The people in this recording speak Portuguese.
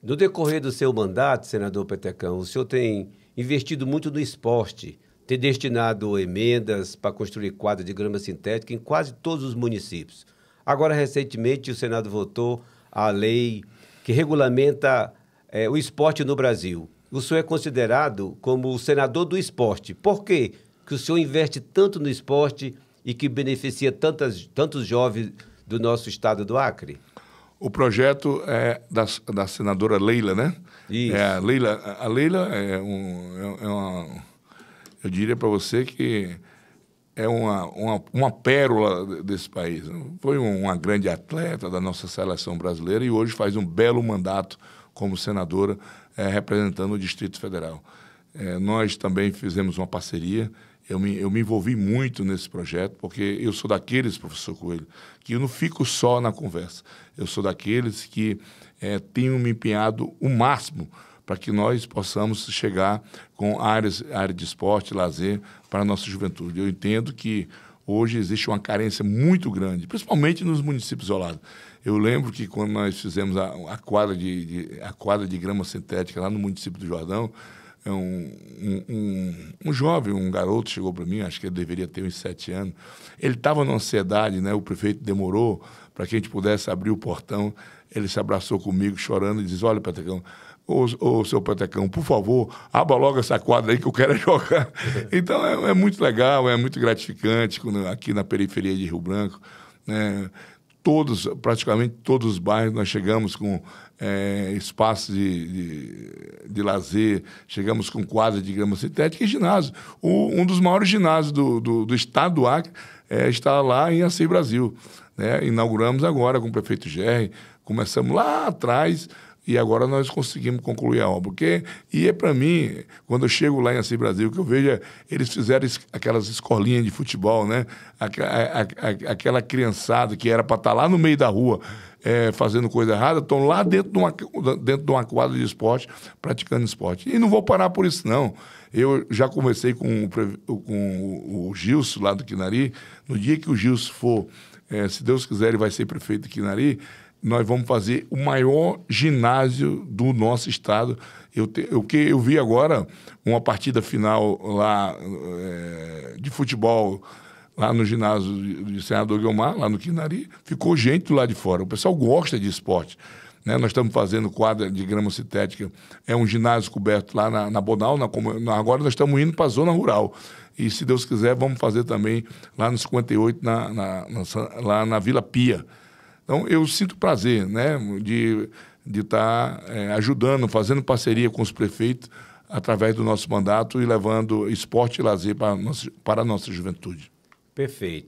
No decorrer do seu mandato, senador Petecão, o senhor tem investido muito no esporte, tem destinado emendas para construir quadra de grama sintética em quase todos os municípios. Agora, recentemente, o Senado votou a lei que regulamenta é, o esporte no Brasil. O senhor é considerado como o senador do esporte. Por quê? que o senhor investe tanto no esporte e que beneficia tantas, tantos jovens do nosso estado do Acre? O projeto é da, da senadora Leila, né? Isso. É, a Leila, a Leila é, um, é, é uma. Eu diria para você que é uma, uma, uma, pérola desse país. Né? Foi uma grande atleta da nossa seleção brasileira e hoje faz um belo mandato como senadora é, representando o Distrito Federal. É, nós também fizemos uma parceria eu me, eu me envolvi muito nesse projeto, porque eu sou daqueles, professor Coelho, que eu não fico só na conversa. Eu sou daqueles que é, tenho me empenhado o máximo para que nós possamos chegar com áreas área de esporte, lazer para a nossa juventude. Eu entendo que hoje existe uma carência muito grande, principalmente nos municípios isolados. Eu lembro que quando nós fizemos a, a quadra, de, de, a quadra de grama sintética lá no município do Jordão, é um, um, um, jovem, um garoto chegou para mim, acho que ele deveria ter uns sete anos. Ele estava na ansiedade, né? O prefeito demorou para que a gente pudesse abrir o portão. Ele se abraçou comigo, chorando, e diz: Olha, Patacão, ô, ô seu Patacão, por favor, aba logo essa quadra aí que eu quero é jogar. então é, é, muito legal, é muito gratificante quando, aqui na periferia de Rio Branco. Né? Todos, praticamente todos os bairros, nós chegamos com é, espaços de, de de lazer, chegamos com quadra de grama sintética e ginásio. O, um dos maiores ginásios do, do, do estado do Acre é, está lá em Açaí Brasil. Né? Inauguramos agora com o prefeito Gerri, começamos lá atrás e agora nós conseguimos concluir a obra. Porque, e é para mim, quando eu chego lá em Assis Brasil, que eu vejo, é, eles fizeram aquelas escolinhas de futebol, né? Aquela, aquela criançada que era para estar tá lá no meio da rua, é, fazendo coisa errada, estão lá dentro de, uma, dentro de uma quadra de esporte, praticando esporte. E não vou parar por isso, não. Eu já conversei com, o, com o Gilson lá do Quinari. No dia que o Gilson for, é, se Deus quiser, ele vai ser prefeito do Quinari, nós vamos fazer o maior ginásio do nosso estado. Eu te, eu, que eu vi agora uma partida final lá é, de futebol lá no ginásio de Senador Guilmar, lá no Quinari, ficou gente lá de fora. O pessoal gosta de esporte. Né? Nós estamos fazendo quadra de grama sintética, é um ginásio coberto lá na, na Bonal, na, agora nós estamos indo para a zona rural. E se Deus quiser, vamos fazer também lá no 58, na, na, na lá na Vila Pia. Então, eu sinto prazer né, de estar tá, é, ajudando, fazendo parceria com os prefeitos através do nosso mandato e levando esporte e lazer para a nossa, para a nossa juventude. Perfeito.